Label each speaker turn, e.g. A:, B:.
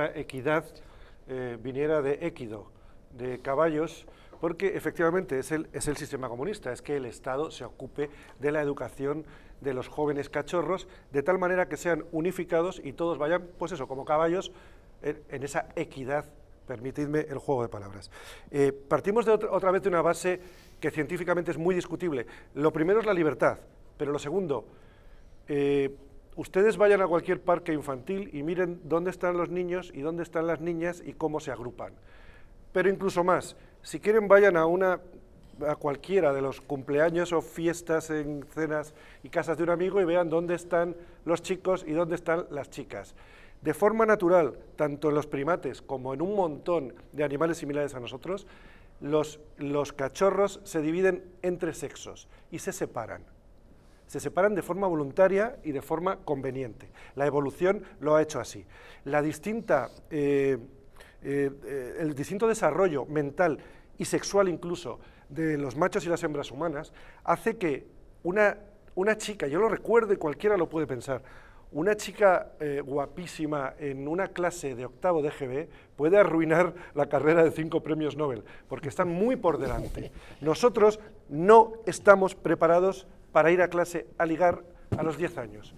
A: equidad eh, viniera de equido, de caballos, porque efectivamente es el, es el sistema comunista, es que el Estado se ocupe de la educación de los jóvenes cachorros, de tal manera que sean unificados y todos vayan, pues eso, como caballos, en, esa equidad, permitidme el juego de palabras. Eh, partimos de otra, vez de una base que científicamente es muy discutible. Lo primero es la libertad, pero lo segundo, eh, ustedes vayan a cualquier parque infantil y miren dónde están los niños y dónde están las niñas y cómo se agrupan. Pero incluso más, si quieren vayan a una a cualquiera de los cumpleaños o fiestas en cenas y casas de un amigo y vean dónde están los chicos y dónde están las chicas. De forma natural, tanto en los primates como en un montón de animales similares a nosotros, los cachorros se dividen entre sexos y se separan se separan de forma voluntaria y de forma conveniente. La evolución lo ha hecho así. La distinta, eh, eh, eh, el distinto desarrollo mental y sexual incluso de los machos y las hembras humanas hace que una, una chica, yo lo recuerdo y cualquiera lo puede pensar, una chica guapísima en una clase de octavo de GB puede arruinar la carrera de cinco premios Nobel, porque están muy por delante. Nosotros no estamos preparados para ir a clase a ligar a los 10 años.